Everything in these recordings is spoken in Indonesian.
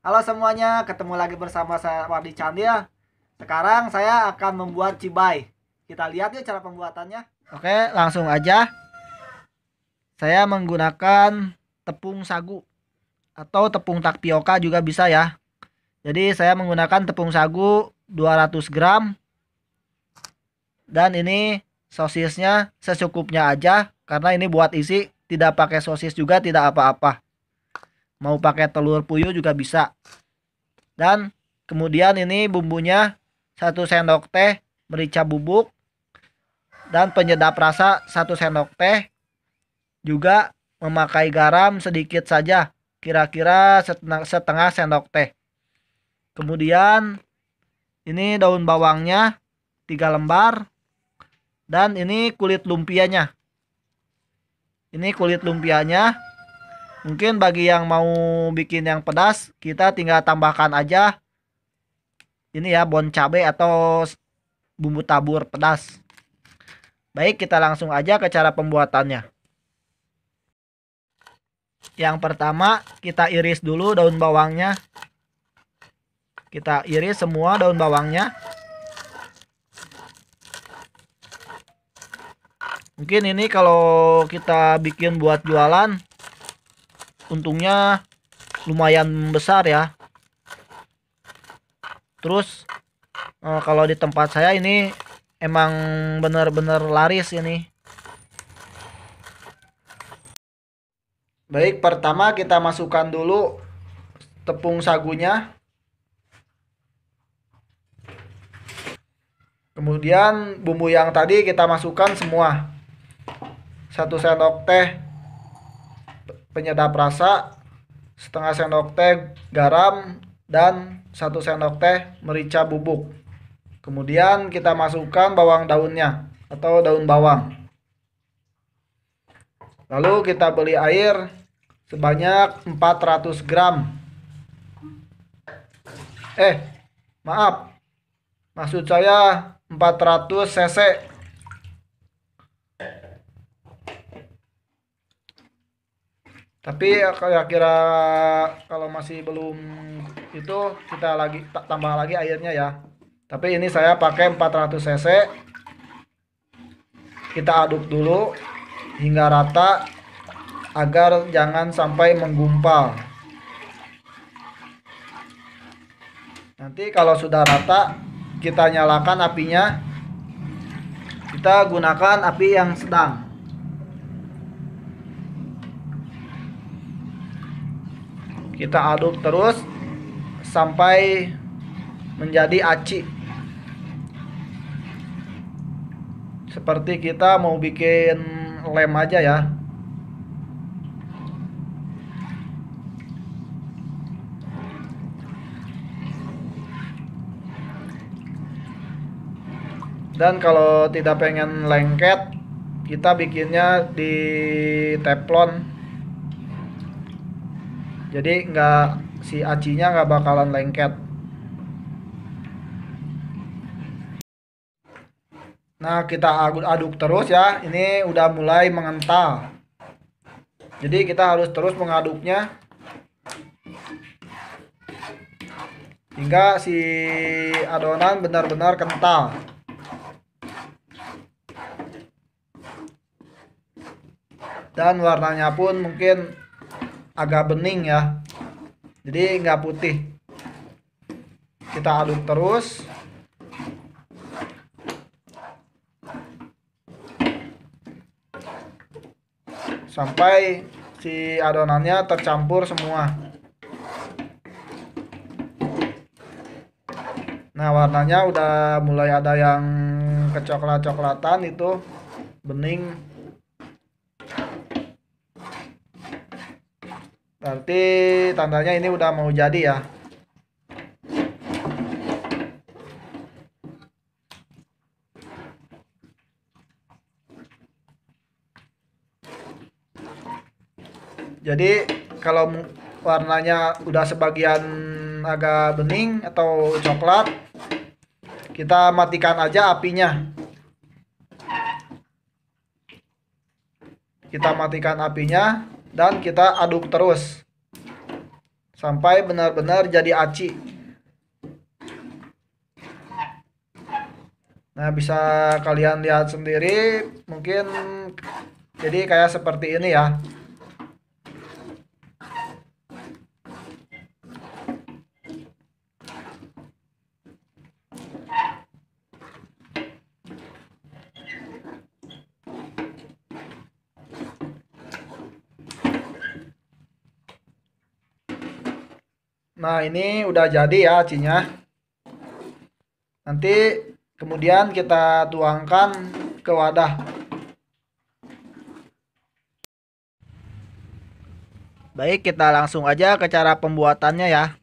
Halo semuanya, ketemu lagi bersama saya Wardi ya. Sekarang saya akan membuat cibai. Kita lihat ya cara pembuatannya. Oke, langsung aja. Saya menggunakan tepung sagu atau tepung tapioka juga bisa ya. Jadi saya menggunakan tepung sagu 200 gram. Dan ini sosisnya sesukupnya aja karena ini buat isi, tidak pakai sosis juga tidak apa-apa mau pakai telur puyuh juga bisa dan kemudian ini bumbunya satu sendok teh merica bubuk dan penyedap rasa satu sendok teh juga memakai garam sedikit saja kira-kira setengah, setengah sendok teh kemudian ini daun bawangnya tiga lembar dan ini kulit lumpianya ini kulit lumpianya Mungkin bagi yang mau bikin yang pedas, kita tinggal tambahkan aja ini ya bon cabe atau bumbu tabur pedas. Baik, kita langsung aja ke cara pembuatannya. Yang pertama, kita iris dulu daun bawangnya. Kita iris semua daun bawangnya. Mungkin ini kalau kita bikin buat jualan untungnya lumayan besar ya terus eh, kalau di tempat saya ini emang bener-bener laris ini baik pertama kita masukkan dulu tepung sagunya kemudian bumbu yang tadi kita masukkan semua satu sendok teh penyedap rasa, setengah sendok teh garam, dan satu sendok teh merica bubuk. Kemudian kita masukkan bawang daunnya atau daun bawang. Lalu kita beli air sebanyak 400 gram. Eh, maaf. Maksud saya 400 cc tapi kira-kira kalau masih belum itu kita lagi tambah lagi airnya ya tapi ini saya pakai 400 cc kita aduk dulu hingga rata agar jangan sampai menggumpal nanti kalau sudah rata kita nyalakan apinya kita gunakan api yang sedang kita aduk terus sampai menjadi aci seperti kita mau bikin lem aja ya dan kalau tidak pengen lengket kita bikinnya di teflon jadi nggak si acinya nggak bakalan lengket nah kita aduk terus ya ini udah mulai mengental jadi kita harus terus mengaduknya hingga si adonan benar-benar kental dan warnanya pun mungkin agak bening ya jadi nggak putih kita aduk terus sampai si adonannya tercampur semua nah warnanya udah mulai ada yang kecoklat-coklatan itu bening nanti tandanya ini udah mau jadi ya jadi kalau warnanya udah sebagian agak bening atau coklat kita matikan aja apinya kita matikan apinya dan kita aduk terus sampai benar-benar jadi aci. Nah, bisa kalian lihat sendiri mungkin jadi kayak seperti ini ya. Nah, ini udah jadi ya acinya. Nanti kemudian kita tuangkan ke wadah. Baik, kita langsung aja ke cara pembuatannya ya.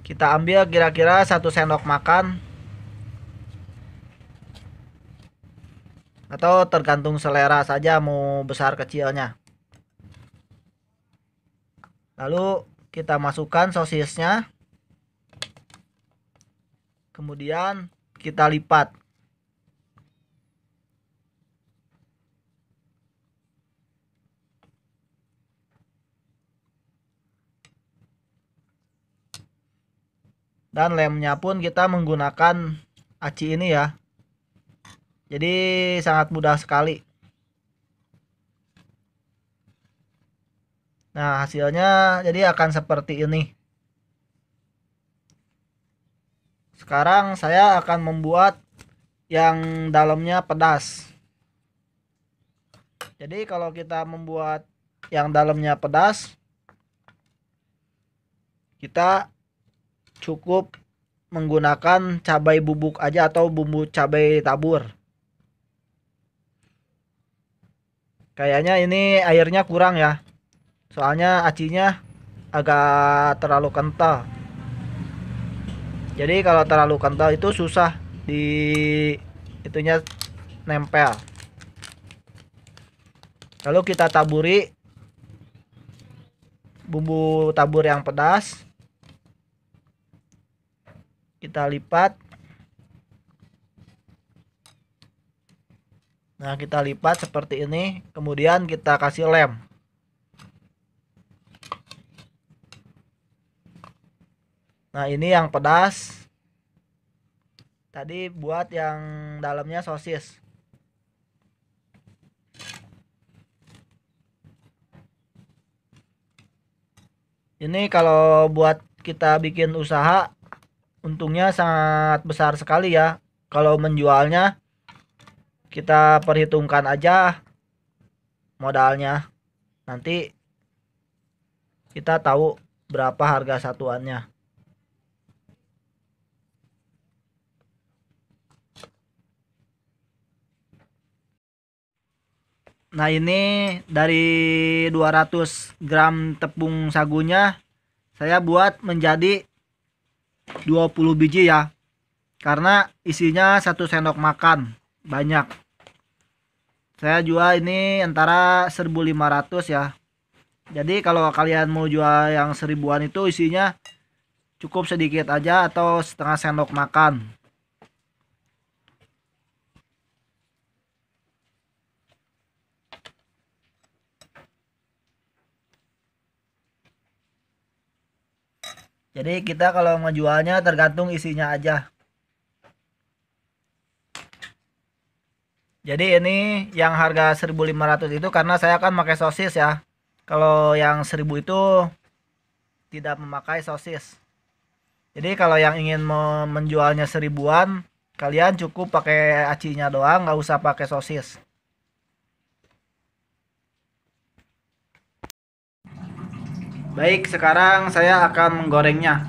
Kita ambil kira-kira satu sendok makan atau tergantung selera saja mau besar kecilnya lalu kita masukkan sosisnya kemudian kita lipat dan lemnya pun kita menggunakan aci ini ya jadi sangat mudah sekali Nah, hasilnya jadi akan seperti ini. Sekarang saya akan membuat yang dalamnya pedas. Jadi kalau kita membuat yang dalamnya pedas, kita cukup menggunakan cabai bubuk aja atau bumbu cabai tabur. Kayaknya ini airnya kurang ya soalnya acinya agak terlalu kental jadi kalau terlalu kental itu susah di itunya nempel lalu kita taburi bumbu tabur yang pedas kita lipat nah kita lipat seperti ini kemudian kita kasih lem Nah, ini yang pedas. Tadi buat yang dalamnya sosis. Ini kalau buat kita bikin usaha untungnya sangat besar sekali ya. Kalau menjualnya kita perhitungkan aja modalnya. Nanti kita tahu berapa harga satuannya. Nah ini dari 200 gram tepung sagunya saya buat menjadi 20 biji ya karena isinya satu sendok makan banyak saya jual ini antara 1500 ya jadi kalau kalian mau jual yang seribuan itu isinya cukup sedikit aja atau setengah sendok makan jadi kita kalau ngejualnya tergantung isinya aja jadi ini yang harga 1500 itu karena saya akan pakai sosis ya kalau yang 1000 itu tidak memakai sosis jadi kalau yang ingin menjualnya seribuan kalian cukup pakai acinya doang nggak usah pakai sosis Baik, sekarang saya akan menggorengnya.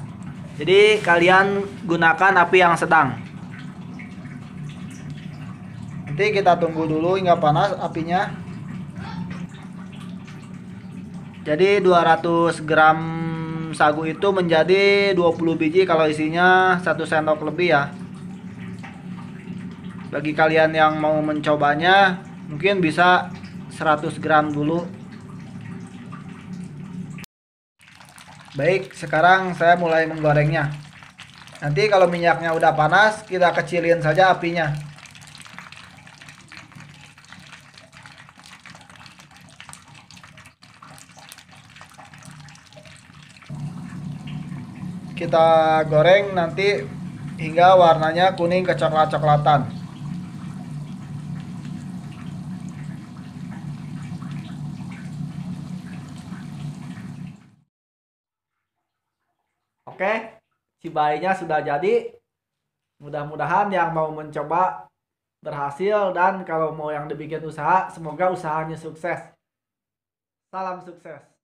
Jadi kalian gunakan api yang sedang. Nanti kita tunggu dulu hingga panas apinya. Jadi 200 gram sagu itu menjadi 20 biji kalau isinya satu sendok lebih ya. Bagi kalian yang mau mencobanya, mungkin bisa 100 gram dulu Baik, sekarang saya mulai menggorengnya. Nanti kalau minyaknya udah panas, kita kecilin saja apinya. Kita goreng nanti hingga warnanya kuning kecoklat-coklatan. Oke, okay? si bayinya sudah jadi. Mudah-mudahan yang mau mencoba berhasil dan kalau mau yang dibikin usaha, semoga usahanya sukses. Salam sukses.